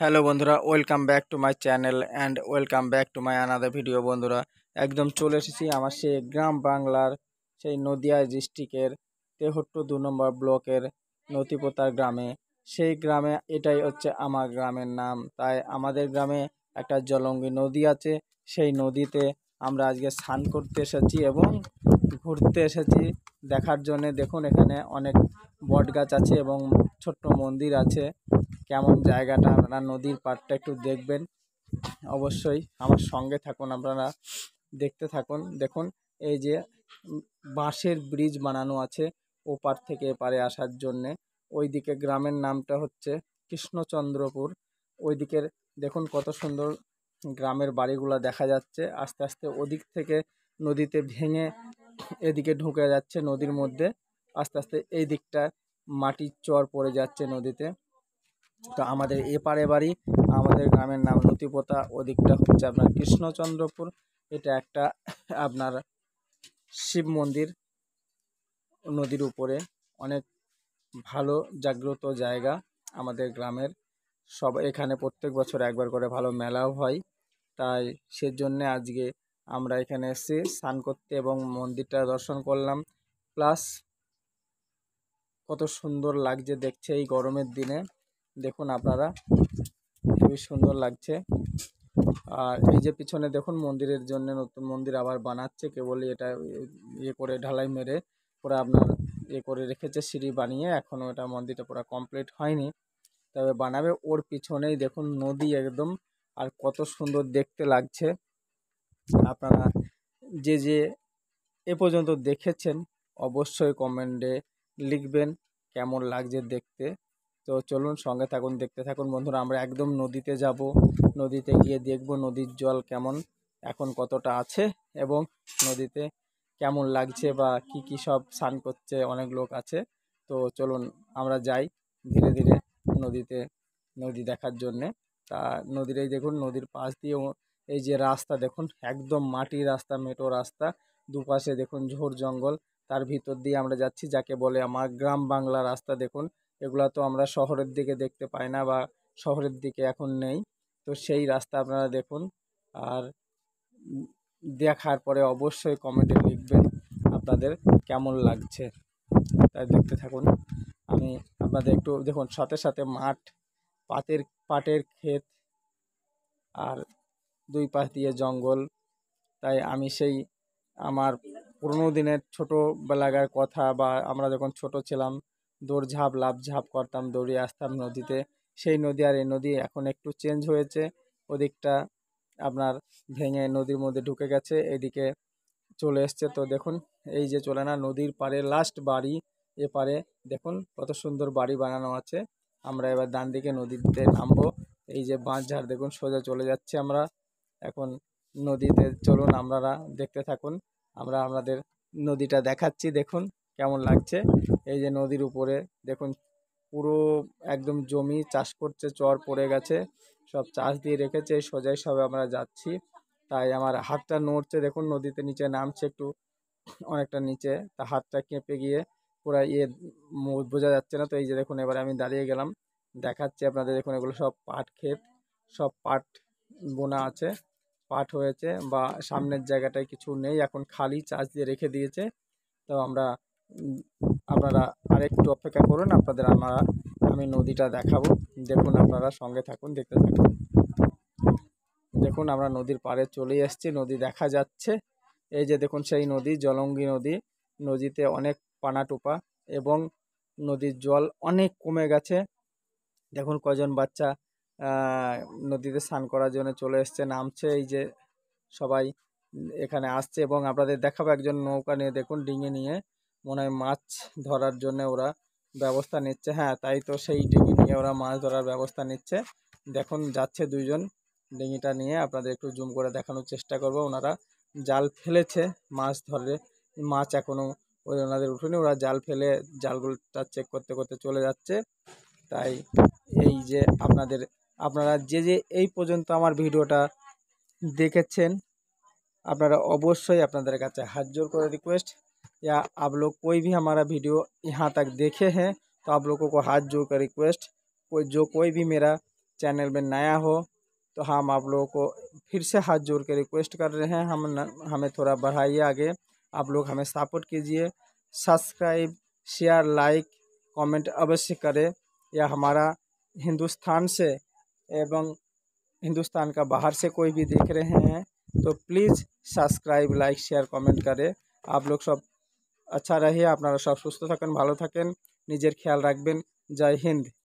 hello বন্ধুরা welcome back to my channel and welcome back to my another video বন্ধুরা একদম চলে এসেছি আমার সেই গ্রাম বাংলার সেই নদিয়া ডিস্ট্রিক্টের তেহট্ট দু নম্বর ব্লকের নথিপোতার গ্রামে সেই গ্রামে এটাই হচ্ছে আমার গ্রামের নাম তাই আমাদের গ্রামে একটা জলঙ্গি নদী আছে সেই নদীতে আমরা আজকে স্নান করতে এসেছি এবং ঘুরতে এসেছি দেখার জন্যে দেখুন এখানে অনেক বট গাছ আছে এবং ছোট্ট মন্দির আছে কেমন জায়গাটা আপনারা নদীর পাড়টা একটু দেখবেন অবশ্যই আমার সঙ্গে থাকুন আপনারা দেখতে থাকুন দেখুন এই যে বাঁশের ব্রিজ বানানো আছে ওপার থেকে এপারে আসার জন্যে ওইদিকে গ্রামের নামটা হচ্ছে কৃষ্ণচন্দ্রপুর ওইদিকের দেখুন কত সুন্দর গ্রামের বাড়িগুলো দেখা যাচ্ছে আস্তে আস্তে ওদিক থেকে নদীতে ভেঙে এদিকে ঢুকে যাচ্ছে নদীর মধ্যে আস্তে আস্তে এই দিকটা মাটির চর পড়ে যাচ্ছে নদীতে তো আমাদের এপারে বাড়ি আমাদের গ্রামের নাম লতিপোতা ওদিকটা হচ্ছে আপনার কৃষ্ণচন্দ্রপুর এটা একটা আপনার শিব মন্দির নদীর উপরে অনেক ভালো জাগ্রত জায়গা আমাদের গ্রামের সব এখানে প্রত্যেক বছর একবার করে ভালো মেলাও হয় তাই সেজন্যে আজকে আমরা এখানে এসে স্নান করতে এবং মন্দিরটা দর্শন করলাম প্লাস কত সুন্দর লাগছে দেখছে এই গরমের দিনে দেখুন আপনারা খুবই সুন্দর লাগছে আর এই যে পিছনে দেখুন মন্দিরের জন্য নতুন মন্দির আবার বানাচ্ছে কেবল এটা ইয়ে করে ঢালাই মেরে পুরো আপনার ইয়ে করে রেখেছে সিঁড়ি বানিয়ে এখনও এটা মন্দিরটা পুরো কমপ্লিট হয়নি তবে বানাবে ওর পিছনেই দেখুন নদী একদম আর কত সুন্দর দেখতে লাগছে আপনারা যে যে এ পর্যন্ত দেখেছেন অবশ্যই কমেন্টে লিখবেন কেমন লাগছে দেখতে তো চলুন সঙ্গে থাকুন দেখতে থাকুন বন্ধুরা আমরা একদম নদীতে যাব নদীতে গিয়ে দেখব নদীর জল কেমন এখন কতটা আছে এবং নদীতে কেমন লাগছে বা কি কি সব স্নান করছে অনেক লোক আছে তো চলুন আমরা যাই ধীরে ধীরে নদীতে নদী দেখার জন্যে তা নদীর এই দেখুন নদীর পাশ দিয়ে এই যে রাস্তা দেখুন একদম মাটির রাস্তা মেটো রাস্তা দুপাশে দেখুন ঝোর জঙ্গল তার ভিতর দিয়ে আমরা যাচ্ছি যাকে বলে আমার গ্রাম বাংলা রাস্তা দেখুন এগুলা তো আমরা শহরের দিকে দেখতে পাই না বা শহরের দিকে এখন নেই তো সেই রাস্তা আপনারা দেখুন আর দেখার পরে অবশ্যই কমেন্টে লিখবেন আপনাদের কেমন লাগছে তাই দেখতে থাকুন আমি আপনাদের একটু দেখুন সাথে সাথে মাঠ পাতের পাটের ক্ষেত আর দুই পাশ দিয়ে জঙ্গল তাই আমি সেই আমার পুরনো দিনের ছোটোবেলাকার কথা বা আমরা যখন ছোট ছিলাম দৌড়ঝাঁপ লাফঝাঁপ করতাম দৌড়ে আসতাম নদীতে সেই নদী আর এই নদী এখন একটু চেঞ্জ হয়েছে ওদিকটা আপনার ভেঙে নদীর মধ্যে ঢুকে গেছে এদিকে চলে এসছে তো দেখুন এই যে চলে না নদীর পাড়ে লাস্ট বাড়ি এপারে দেখুন কত সুন্দর বাড়ি বানানো আছে আমরা এবার ডান দিকে নদীতে নামবো এই যে বাঁশঝাড় দেখুন সোজা চলে যাচ্ছে আমরা এখন নদীতে চলুন আপনারা দেখতে থাকুন আমরা আমাদের নদীটা দেখাচ্ছি দেখুন কেমন লাগছে এই যে নদীর উপরে দেখুন পুরো একদম জমি চাষ করছে চর পড়ে গেছে সব চাষ দিয়ে রেখেছে সোজাই সবে আমরা যাচ্ছি তাই আমার হাতটা নড়ছে দেখুন নদীতে নিচে নামছে একটু অনেকটা নিচে তা হাতটা কেঁপে গিয়ে পুরো ইয়ে বোঝা যাচ্ছে না তো এই যে দেখুন এবারে আমি দাঁড়িয়ে গেলাম দেখাচ্ছি আপনাদের দেখুন এগুলো সব পাট ক্ষেত সব পাট বোনা আছে পাট হয়েছে বা সামনের জায়গাটায় কিছু নেই এখন খালি চাষ দিয়ে রেখে দিয়েছে তো আমরা আপনারা আরেকটু অপেক্ষা করুন আপনাদের আমরা আমি নদীটা দেখাবো দেখুন আপনারা সঙ্গে থাকুন দেখতে থাকুন দেখুন আমরা নদীর পাড়ে চলে এসেছি নদী দেখা যাচ্ছে এই যে দেখুন সেই নদী জলঙ্গি নদী নদীতে অনেক পানাটোপা এবং নদীর জল অনেক কমে গেছে দেখুন কজন বাচ্চা নদীতে স্নান করার জন্য চলে এসছে নামছে এই যে সবাই এখানে আসছে এবং আপনাদের দেখাবো একজন নৌকা নিয়ে দেখুন ডিঙে নিয়ে মনে হয় মাছ ধরার জন্য ওরা ব্যবস্থা নিচ্ছে হ্যাঁ তাই তো সেই ডিঙি নিয়ে ওরা মাছ ধরার ব্যবস্থা নিচ্ছে দেখুন যাচ্ছে দুইজন ডিঙিটা নিয়ে আপনাদের একটু জুম করে দেখানোর চেষ্টা করব ওনারা জাল ফেলেছে মাছ ধরে মাছ এখনও ওই ওনাদের উঠোনে ওরা জাল ফেলে জালগুলোটা চেক করতে করতে চলে যাচ্ছে তাই এই যে আপনাদের আপনারা যে যে এই পর্যন্ত আমার ভিডিওটা দেখেছেন আপনারা অবশ্যই আপনাদের কাছে হাত করে রিকোয়েস্ট या आप लोग कोई भी हमारा वीडियो यहाँ तक देखे हैं तो आप लोगों को हाथ जोड़ कर रिक्वेस्ट कोई जो कोई भी मेरा चैनल में नया हो तो हम आप लोगों को फिर से हाथ जोड़ कर रिक्वेस्ट कर रहे हैं हम न, हमें थोड़ा बढ़ाइए आगे आप लोग हमें सपोर्ट कीजिए सब्सक्राइब शेयर लाइक कमेंट अवश्य करें या हमारा हिंदुस्तान से एवं हिंदुस्तान का बाहर से कोई भी देख रहे हैं तो please subscribe like share comment करें आप लोग सब আচ্ছা রাহি আপনারা সব সুস্থ থাকেন ভালো থাকেন নিজের খেয়াল রাখবেন জয় হিন্দ